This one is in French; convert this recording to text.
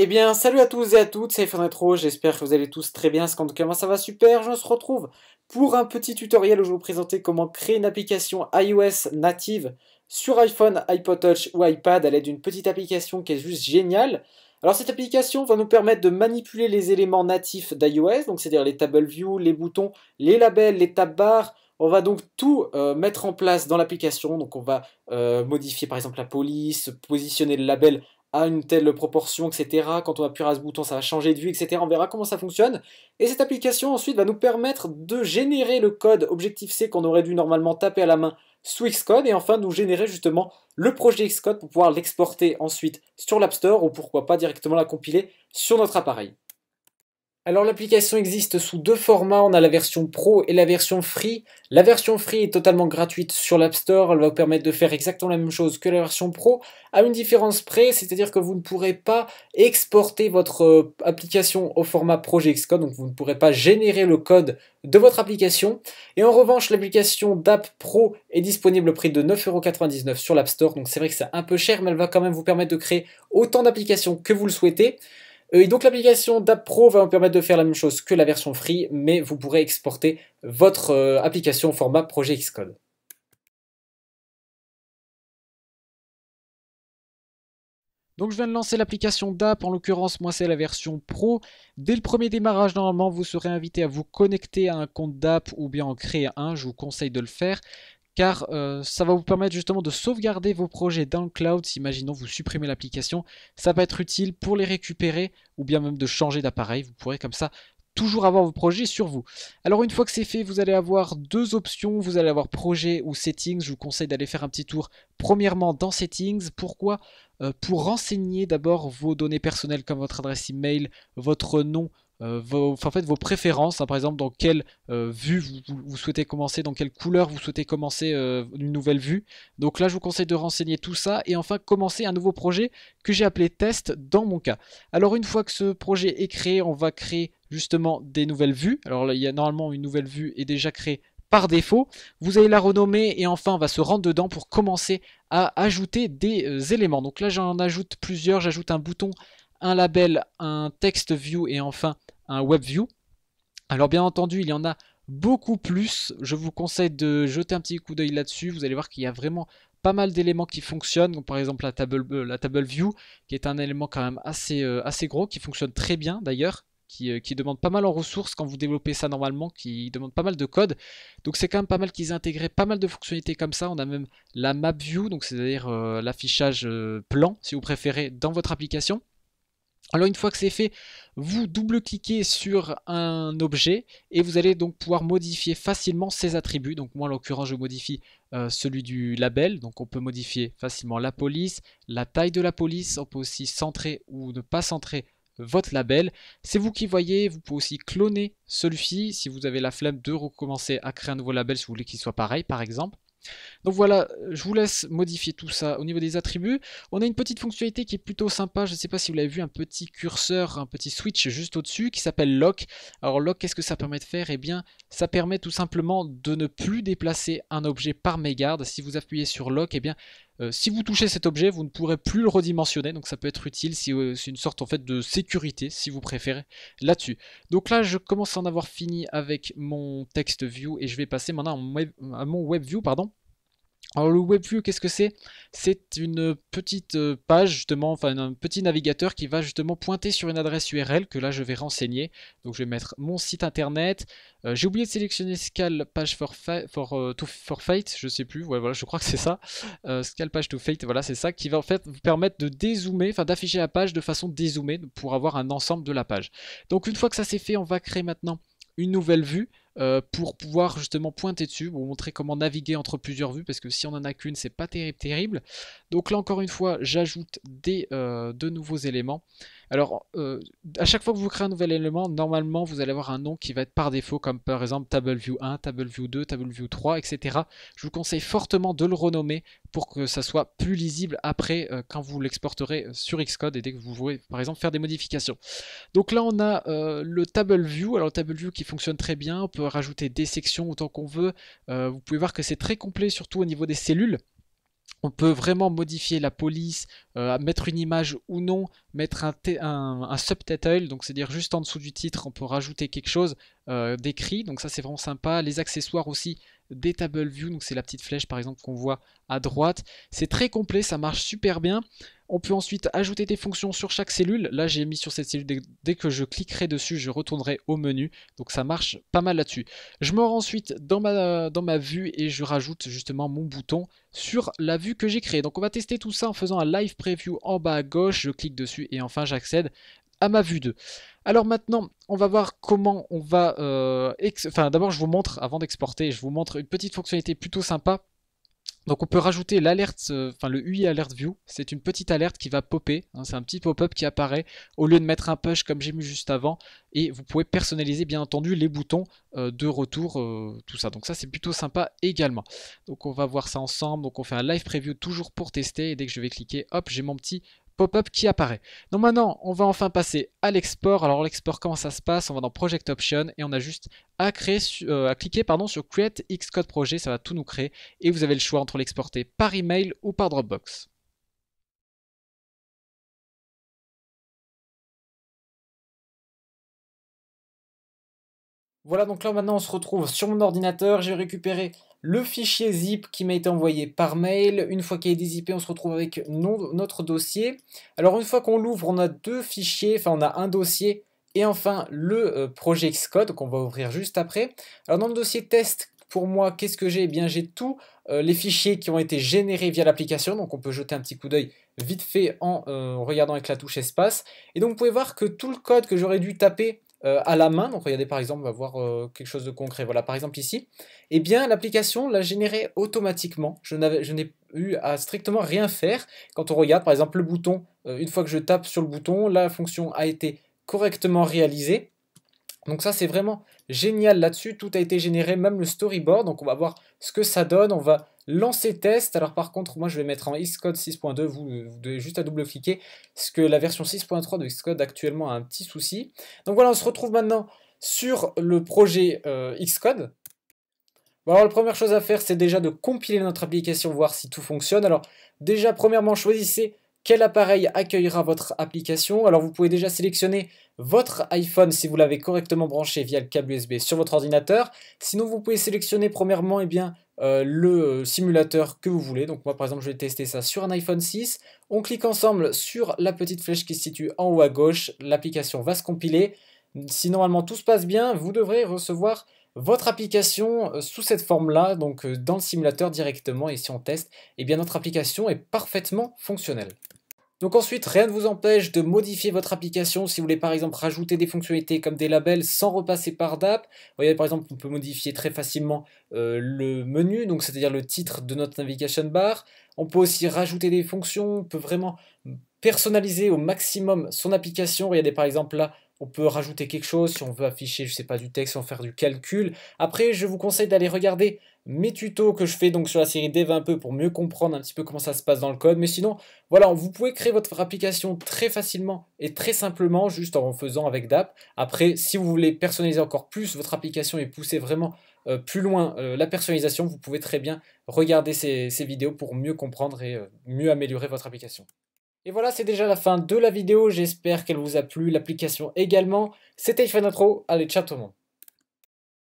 Eh bien, salut à tous et à toutes, c'est Fernetro, j'espère que vous allez tous très bien, parce qu'en tout cas, ça va super, je se retrouve pour un petit tutoriel où je vais vous présenter comment créer une application iOS native sur iPhone, iPod Touch ou iPad à l'aide d'une petite application qui est juste géniale. Alors cette application va nous permettre de manipuler les éléments natifs d'iOS, donc c'est-à-dire les table view, les boutons, les labels, les tab bars, on va donc tout euh, mettre en place dans l'application. Donc on va euh, modifier par exemple la police, positionner le label à une telle proportion, etc. Quand on appuiera ce bouton, ça va changer de vue, etc. On verra comment ça fonctionne. Et cette application ensuite va nous permettre de générer le code Objective-C qu'on aurait dû normalement taper à la main sous Xcode et enfin nous générer justement le projet Xcode pour pouvoir l'exporter ensuite sur l'App Store ou pourquoi pas directement la compiler sur notre appareil. Alors l'application existe sous deux formats, on a la version pro et la version free. La version free est totalement gratuite sur l'App Store, elle va vous permettre de faire exactement la même chose que la version pro, à une différence près, c'est-à-dire que vous ne pourrez pas exporter votre euh, application au format Project Code, donc vous ne pourrez pas générer le code de votre application. Et en revanche, l'application d'App Pro est disponible au prix de 9,99€ sur l'App Store, donc c'est vrai que c'est un peu cher, mais elle va quand même vous permettre de créer autant d'applications que vous le souhaitez. Euh, et donc l'application DAP Pro va vous permettre de faire la même chose que la version free, mais vous pourrez exporter votre euh, application au format projet Xcode. Donc je viens de lancer l'application DAP, en l'occurrence moi c'est la version Pro. Dès le premier démarrage normalement vous serez invité à vous connecter à un compte d'App ou bien en créer un, je vous conseille de le faire car euh, ça va vous permettre justement de sauvegarder vos projets dans le cloud. Si, imaginons vous supprimez l'application, ça va être utile pour les récupérer ou bien même de changer d'appareil. Vous pourrez comme ça toujours avoir vos projets sur vous. Alors une fois que c'est fait, vous allez avoir deux options. Vous allez avoir projet ou settings. Je vous conseille d'aller faire un petit tour premièrement dans settings. Pourquoi euh, Pour renseigner d'abord vos données personnelles comme votre adresse email, votre nom, euh, vos, en vos préférences, hein, par exemple dans quelle euh, vue vous, souhaitez commencer, dans quelle couleur vous souhaitez commencer euh, une nouvelle vue. Donc là, je vous conseille de renseigner tout ça et enfin commencer un nouveau projet que j'ai appelé test dans mon cas. Alors une fois que ce projet est créé, on va créer justement des nouvelles vues. Alors là, il y a normalement une nouvelle vue est déjà créée par défaut. Vous allez la renommer et enfin on va se rendre dedans pour commencer à ajouter des éléments. Donc là j'en ajoute plusieurs, j'ajoute un bouton un label, un text view et enfin un web view. Alors bien entendu, il y en a beaucoup plus. Je vous conseille de jeter un petit coup d'œil là-dessus. Vous allez voir qu'il y a vraiment pas mal d'éléments qui fonctionnent, par exemple la table, euh, la table view, qui est un élément quand même assez, euh, assez gros, qui fonctionne très bien d'ailleurs, euh, qui, demande pas mal en ressources quand vous développez ça normalement, qui demande pas mal de code. Donc c'est quand même pas mal qu'ils aient intégré pas mal de fonctionnalités comme ça. On a même la map view, donc c'est-à-dire l'affichage plan, si vous préférez, dans votre application. Alors une fois que c'est fait, vous double-cliquez sur un objet et vous allez donc pouvoir modifier facilement ses attributs. Donc moi en l'occurrence je modifie euh, celui du label, donc on peut modifier facilement la police, la taille de la police, on peut aussi centrer ou ne pas centrer votre label. C'est vous qui voyez, vous pouvez aussi cloner celui-ci si vous avez la flemme de recommencer à créer un nouveau label si vous voulez qu'il soit pareil par exemple. Donc voilà, je vous laisse modifier tout ça au niveau des attributs. On a une petite fonctionnalité qui est plutôt sympa, je ne sais pas si vous l'avez vu, un petit curseur, un petit switch juste au-dessus qui s'appelle lock. Alors lock, qu'est-ce que ça permet de faire Eh bien, ça permet tout simplement de ne plus déplacer un objet par mégarde. Si vous appuyez sur lock, eh bien, euh, si vous touchez cet objet, vous ne pourrez plus le redimensionner, donc ça peut être utile, si, euh, c'est une sorte en fait de sécurité, si vous préférez, là-dessus. Donc là, je commence à en avoir fini avec mon text view, et je vais passer maintenant à mon web view, pardon. Alors le WebView, qu'est-ce que c'est C'est une petite euh, page justement, enfin un petit navigateur qui va justement pointer sur une adresse URL que là je vais renseigner. Donc je vais mettre mon site internet. Euh, j'ai oublié de sélectionner scale Page for, for, euh, for, Fate, je sais plus, voilà, je crois que c'est ça. Euh, Page to Fate, voilà, c'est ça qui va en fait vous permettre de dézoomer, enfin d'afficher la page de façon dézoomée pour avoir un ensemble de la page. Donc une fois que ça c'est fait, on va créer maintenant une nouvelle vue. Euh, pour pouvoir justement pointer dessus, vous montrer comment naviguer entre plusieurs vues, parce que si on en a qu'une, c'est pas terrible, terrible. Donc là encore une fois, j'ajoute des euh, de nouveaux éléments. Alors, euh, à chaque fois que vous créez un nouvel élément, normalement, vous allez avoir un nom qui va être par défaut, comme par exemple TableView 1, TableView 2, TableView 3, etc. Je vous conseille fortement de le renommer pour que ça soit plus lisible après euh, quand vous l'exporterez euh, sur Xcode et dès que vous voulez, par exemple, faire des modifications. Donc là, on a le le TableView. Alors, le TableView qui fonctionne très bien. On peut rajouter des sections autant qu'on veut. vous pouvez voir que c'est très complet, surtout au niveau des cellules on peut vraiment modifier la police, euh, mettre une image ou non, mettre un, un subtitle, donc c'est-à-dire juste en dessous du titre, on peut rajouter quelque chose euh, d'écrit, donc ça c'est vraiment sympa. Les accessoires aussi, des table view, donc c'est la petite flèche par exemple qu'on voit à droite. C'est très complet, ça marche super bien. On peut ensuite ajouter des fonctions sur chaque cellule. Là, j'ai mis sur cette cellule, dès que je cliquerai dessus, je retournerai au menu. Donc ça marche pas mal là-dessus. Je me rends ensuite dans ma, dans ma vue et je rajoute justement mon bouton sur la vue que j'ai créée. Donc on va tester tout ça en faisant un live preview en bas à gauche. Je clique dessus et enfin j'accède à ma vue 2. Alors maintenant, on va voir comment on va... Euh, enfin d'abord, je vous montre, avant d'exporter, je vous montre une petite fonctionnalité plutôt sympa donc on peut rajouter l'alerte, euh, enfin le UI alert view, c'est une petite alerte qui va popper, hein. c'est un petit pop-up qui apparaît au lieu de mettre un push comme j'ai mis juste avant, et vous pouvez personnaliser bien entendu les boutons euh, de retour, euh, tout ça. Donc ça c'est plutôt sympa également. Donc on va voir ça ensemble, donc on fait un live preview toujours pour tester, et dès que je vais cliquer, hop, j'ai mon petit pop-up qui apparaît. Donc maintenant, on va enfin passer à l'export. Alors l'export, comment ça se passe On va dans Project Option et on a juste à, créer, euh, à cliquer pardon, sur Create Xcode Projet, ça va tout nous créer. Et vous avez le choix entre l'exporter par email ou par Dropbox. Voilà, donc là maintenant on se retrouve sur mon ordinateur, j'ai récupéré le fichier zip qui m'a été envoyé par mail. Une fois qu'il est dézippé, on se retrouve avec notre dossier. Alors une fois qu'on l'ouvre, on a deux fichiers, enfin on a un dossier et enfin le euh, projet Xcode qu'on va ouvrir juste après. Alors dans le dossier test, pour moi, qu'est-ce que j'ai Eh bien j'ai tous euh, les fichiers qui ont été générés via l'application, donc on peut jeter un petit coup d'œil vite fait en euh, regardant avec la touche espace. Et donc vous pouvez voir que tout le code que j'aurais dû taper euh, à la main. Donc regardez par exemple, on va voir euh, quelque chose de concret. Voilà, par exemple ici, et eh bien l'application l'a généré automatiquement. Je n'ai eu à strictement rien faire. Quand on regarde par exemple le bouton, euh, une fois que je tape sur le bouton, la fonction a été correctement réalisée. Donc ça c'est vraiment génial là-dessus, tout a été généré, même le storyboard, donc on va voir ce que ça donne, on va Lancer test, alors par contre, moi je vais mettre en Xcode 6.2, vous, devez juste à double-cliquer, parce que la version 6.3 de Xcode actuellement a un petit souci. Donc voilà, on se retrouve maintenant sur le projet euh, Xcode. alors la première chose à faire, c'est déjà de compiler notre application, voir si tout fonctionne. Alors déjà, premièrement, choisissez quel appareil accueillera votre application Alors vous pouvez déjà sélectionner votre iPhone si vous l'avez correctement branché via le câble USB sur votre ordinateur. Sinon vous pouvez sélectionner premièrement et eh bien, euh, le euh, simulateur que vous voulez. Donc moi par exemple je vais tester ça sur un iPhone 6. On clique ensemble sur la petite flèche qui se situe en haut à gauche. L'application va se compiler. Si normalement tout se passe bien, vous devrez recevoir votre application euh, sous cette forme-là, donc dans le simulateur directement, et si on teste, eh bien notre application est parfaitement fonctionnelle. Donc ensuite, rien ne vous empêche de modifier votre application si vous voulez par exemple rajouter des fonctionnalités comme des labels sans repasser par d'app. Vous voyez par exemple, on peut modifier très facilement euh, le menu, donc c'est-à-dire le titre de notre navigation bar. On peut aussi rajouter des fonctions, on peut vraiment personnaliser au maximum son application. Regardez par exemple là, on peut rajouter quelque chose si on veut afficher, je sais pas, du texte, on faire du calcul. Après, je vous conseille d'aller regarder mes tutos que je fais donc sur la série Dev un peu pour mieux comprendre un petit peu comment ça se passe dans le code. Mais sinon, voilà, vous pouvez créer votre application très facilement et très simplement juste en faisant avec DAP. Après, si vous voulez personnaliser encore plus votre application et pousser vraiment euh, plus loin euh, la personnalisation, vous pouvez très bien regarder ces, vidéos pour mieux comprendre et euh, mieux améliorer votre application. Et voilà, c'est déjà la fin de la vidéo. J'espère qu'elle vous a plu, l'application également. C'était intro. Allez, ciao tout le monde.